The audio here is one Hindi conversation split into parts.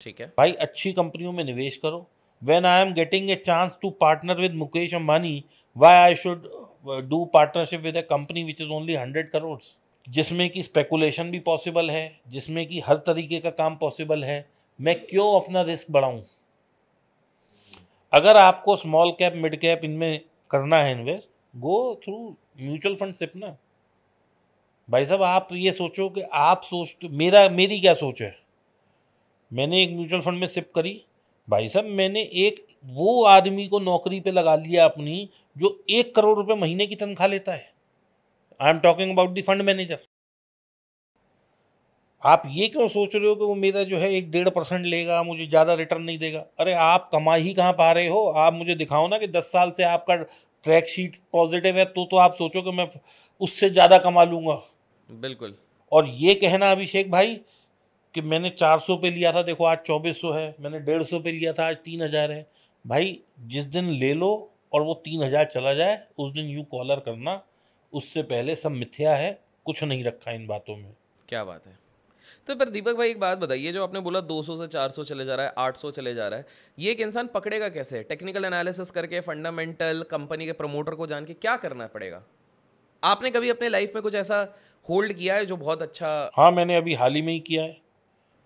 ठीक है भाई अच्छी कंपनियों में निवेश करो when I am getting a chance to partner with Mukesh Ambani why I should do partnership with a company which is only hundred crore जिसमें कि स्पेकुलेशन भी पॉसिबल है जिसमें कि हर तरीके का काम पॉसिबल है मैं क्यों अपना रिस्क बढ़ाऊँ अगर आपको स्मॉल कैप मिड कैप इनमें करना है invest go through mutual fund SIP ना भाई साहब आप ये सोचो कि आप सोच मेरा मेरी क्या सोच है मैंने एक म्यूचुअल फंड में शिफ्ट करी भाई साहब मैंने एक वो आदमी को नौकरी पे लगा लिया अपनी जो एक करोड़ रुपए महीने की तनख्वाह लेता है I am talking about the fund manager आप ये क्यों सोच रहे हो कि वो मेरा जो है एक डेढ़ परसेंट लेगा मुझे ज़्यादा रिटर्न नहीं देगा अरे आप कमा ही कहाँ पा रहे हो आप मुझे दिखाओ ना कि दस साल से आपका ट्रैक शीट पॉजिटिव है तो तो आप सोचो कि मैं उससे ज़्यादा कमा लूँगा बिल्कुल और ये कहना अभिषेक भाई कि मैंने 400 पे लिया था देखो आज 2400 है मैंने 150 पे लिया था आज 3000 है भाई जिस दिन ले लो और वो 3000 चला जाए उस दिन यू कॉलर करना उससे पहले सब मिथ्या है कुछ नहीं रखा इन बातों में क्या बात है तो पर दीपक भाई एक बात बताइए जो आपने बोला 200 से 400 चले जा रहा है 800 चले जा रहा है ये एक इंसान पकड़ेगा कैसे टेक्निकल एनालिसिस करके फंडामेंटल कंपनी के प्रमोटर को जान के क्या करना पड़ेगा आपने कभी अपने लाइफ में कुछ ऐसा होल्ड किया है जो बहुत अच्छा हाँ मैंने अभी हाल ही में ही किया है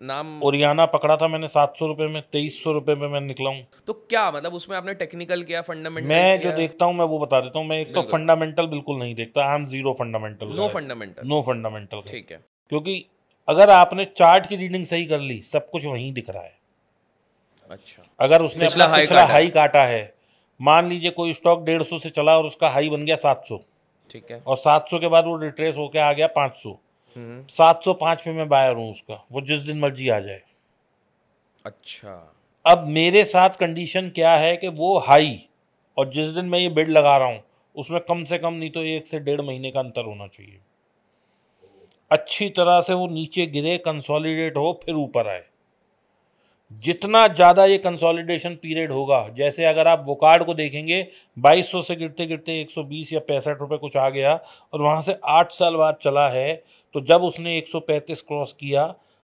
नाम ओरियाना पकड़ा था मैंने सात सौ रुपये में तेईस सौ रुपये में मैं निकला हूँ तो क्या मतलब उसमें आपने टेक्निकल किया फंडामेंटल मैं किया? जो देखता हूँ मैं वो बता देता हूँ मैं एक तो फंडामेंटल बिल्कुल नहीं देखता I am zero fundamental no fundamental no fundamental ठीक है क्योंकि अगर आपने चार्ट की रीडिंग सही कर ली सब कुछ वहीं दिख रहा है अच्छा अगर उसने पिछला हाई, पिछला हाई काटा है मान लीजिए कोई स्टॉक डेढ़ सौ से चला और उसका हाई बन गया सात सौ ठीक है और सात सौ के बाद वो रिट्रेस होकर आ गया पाँच सौ हम्म। सात सौ पांच में मैं बायर हूँ उसका वो जिस दिन मर्जी आ जाए अच्छा अब मेरे साथ कंडीशन क्या है कि वो हाई और जिस दिन मैं ये बिड लगा रहा हूँ उसमें कम से कम नहीं तो एक से डेढ़ महीने का अंतर होना चाहिए अच्छी तरह से वो नीचे गिरे कंसोलिडेट हो फिर ऊपर आए जितना ज़्यादा ये कंसोलिडेशन पीरियड होगा जैसे अगर आप वोकार्ड को देखेंगे 2200 से गिरते गिरते 120 या पैंसठ रुपये कुछ आ गया और वहाँ से आठ साल बाद चला है तो जब उसने 135 क्रॉस किया